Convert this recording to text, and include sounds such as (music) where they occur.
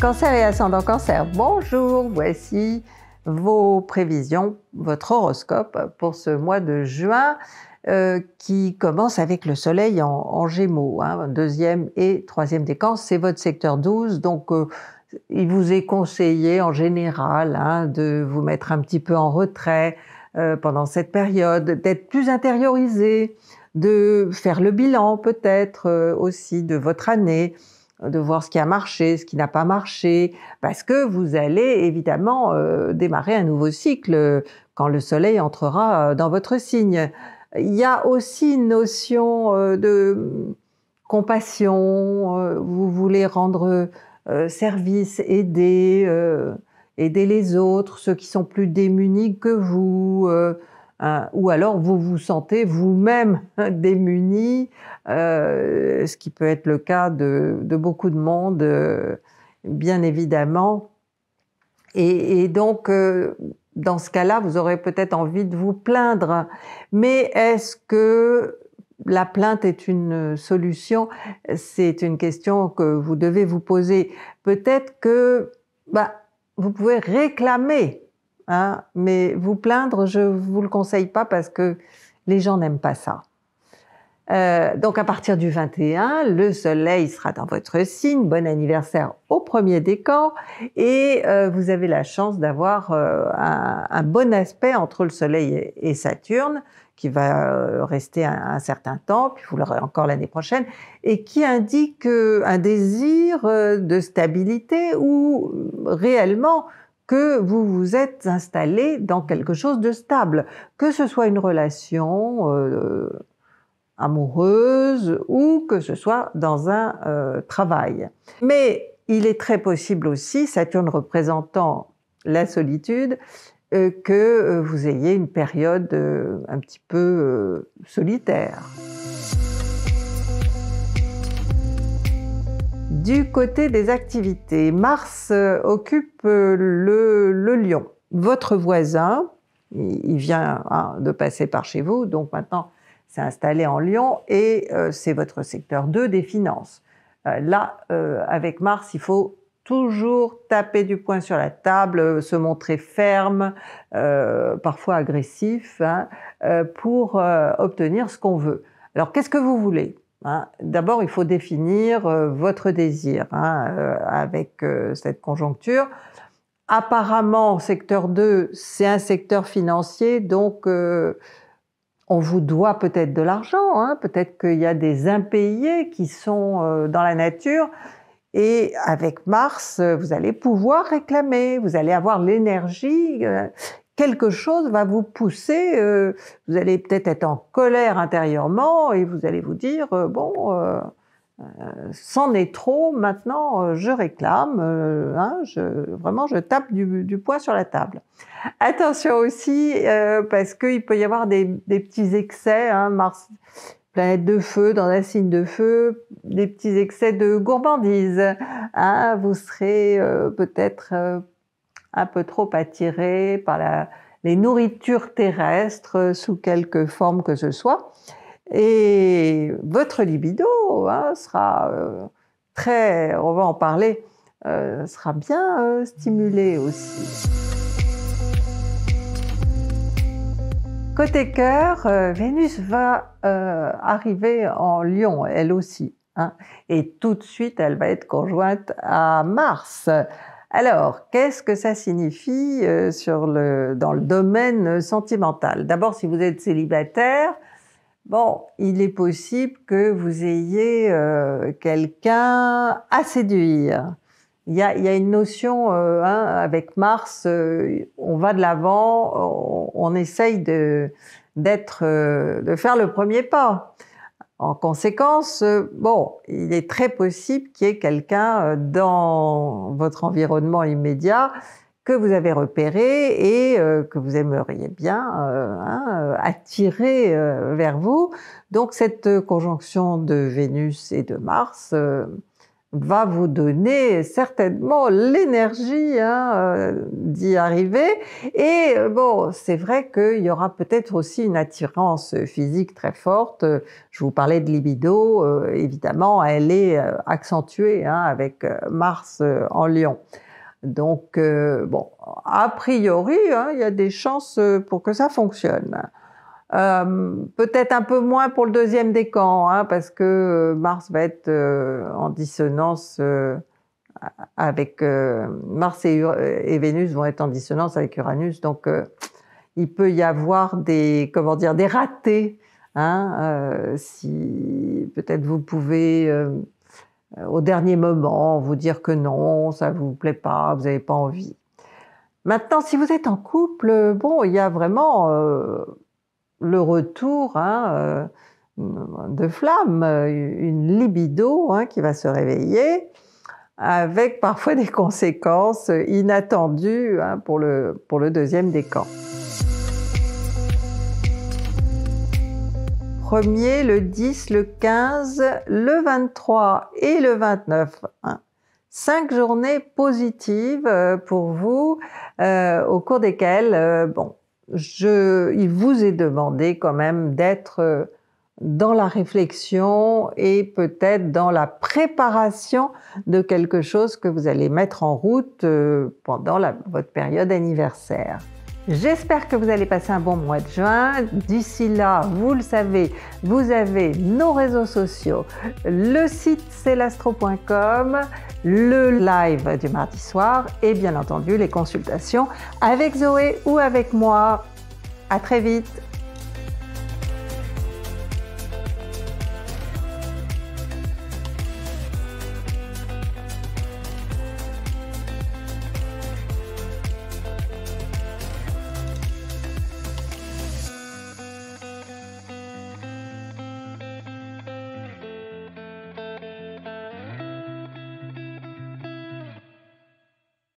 Cancer et ascendant cancer, bonjour, voici vos prévisions, votre horoscope pour ce mois de juin euh, qui commence avec le soleil en, gémeaux, hein. deuxième et troisième décance, c'est votre secteur 12, donc euh, il vous est conseillé en général hein, de vous mettre un petit peu en retrait euh, pendant cette période, d'être plus intériorisé, de faire le bilan peut-être aussi de votre année, de voir ce qui a marché, ce qui n'a pas marché, parce que vous allez évidemment euh, démarrer un nouveau cycle euh, quand le soleil entrera euh, dans votre signe. Il y a aussi une notion de compassion, vous voulez rendre service, aider, aider les autres, ceux qui sont plus démunis que vous. Hein, ou alors vous vous sentez vous-même (laughs) démuni, euh, ce qui peut être le cas de, beaucoup de monde, euh, bien évidemment. Et, donc, euh, dans ce cas-là, vous aurez peut-être envie de vous plaindre. Mais est-ce que la plainte est une solution C'est une question que vous devez vous poser. Peut-être que bah, vous pouvez réclamer Hein. mais vous plaindre, je ne vous le conseille pas parce que les gens n'aiment pas ça. Euh, donc à partir du 21, le soleil sera dans votre signe. Bon anniversaire au premier décan et euh, vous avez la chance d'avoir euh, un, bon aspect entre le soleil et, Saturne qui va rester un, un, certain temps, puis vous l'aurez encore l'année prochaine, et qui indique un désir de stabilité ou réellement que vous vous êtes installé dans quelque chose de stable, que ce soit une relation euh, amoureuse ou que ce soit dans un euh, travail. Mais il est très possible aussi, Saturne représentant la solitude, euh, que vous ayez une période un petit peu solitaire. Du côté des activités, Mars euh, occupe euh, le, Lyon. Votre voisin, il vient hein, de passer par chez vous, donc maintenant c'est installé en Lyon et euh, c'est votre secteur 2 des finances. là, avec Mars, il faut toujours taper du poing sur la table, se montrer ferme, parfois agressif, hein, pour obtenir ce qu'on veut. Alors qu'est-ce que vous voulez Hein. D'abord, il faut définir euh, votre désir hein, euh, avec euh, cette conjoncture. Apparemment, secteur 2, c'est un secteur financier, donc on vous doit peut-être de l'argent, hein. peut-être qu'il y a des impayés qui sont dans la nature, et avec Mars, vous allez pouvoir réclamer, vous allez avoir l'énergie quelque chose va vous pousser, euh, vous allez peut-être être en colère intérieurement et vous allez vous dire, euh, bon, euh, c'en est trop, maintenant je réclame, hein, je, vraiment je tape du, poids sur la table. Attention aussi, parce qu'il peut y avoir des, petits excès, hein, Mars, planète de feu, dans la signe de feu, des petits excès de gourmandise. Hein, vous serez peut-être un peu trop attiré par les nourritures terrestres euh, sous quelque forme que ce soit. Et votre libido hein, sera euh, très, on va en parler, euh, sera bien stimulé aussi. Côté cœur, Vénus va arriver en Lyon, elle aussi. Hein. et tout de suite, elle va être conjointe à Mars. Alors, qu'est-ce que ça signifie euh, sur le, dans le domaine euh, sentimental D'abord, si vous êtes célibataire, bon, il est possible que vous ayez euh, quelqu'un à séduire. Il y, a, il y a une notion, hein, avec Mars, on va de l'avant, on, on, essaye de, d'être, de faire le premier pas. En conséquence, euh, bon, il est très possible qu'il y ait quelqu'un euh, dans votre environnement immédiat que vous avez repéré et euh, que vous aimeriez bien hein, attirer vers vous. Donc cette conjonction de Vénus et de Mars va vous donner certainement l'énergie hein, euh, d'y arriver. Et euh, bon, c'est vrai qu'il y aura peut-être aussi une attirance physique très forte. Je vous parlais de libido, euh, évidemment, elle est accentuée hein, avec Mars en Lion. Donc, bon, a priori, hein, il y a des chances pour que ça fonctionne. Euh, peut-être un peu moins pour le deuxième décan, hein, parce que euh, Mars va être euh, en dissonance avec Mars et, et, Vénus vont être en dissonance avec Uranus, donc il peut y avoir des comment dire des ratés. Hein, si peut-être vous pouvez au dernier moment vous dire que non, ça vous plaît pas, vous n'avez pas envie. Maintenant, si vous êtes en couple, bon, il y a vraiment le retour hein, euh, de flamme, une libido hein, qui va se réveiller, avec parfois des conséquences inattendues hein, pour, le, deuxième décan. Premier, le 10, le 15, le 23 et le 29. Cinq journées positives euh, pour vous, euh, au cours desquelles, bon, je, il vous est demandé quand même d'être euh, dans la réflexion et peut-être dans la préparation de quelque chose que vous allez mettre en route euh, pendant votre période anniversaire. J'espère que vous allez passer un bon mois de juin. D'ici là, vous le savez, vous avez nos réseaux sociaux, le site celastro.com, le live du mardi soir et bien entendu les consultations avec Zoé ou avec moi. À très vite.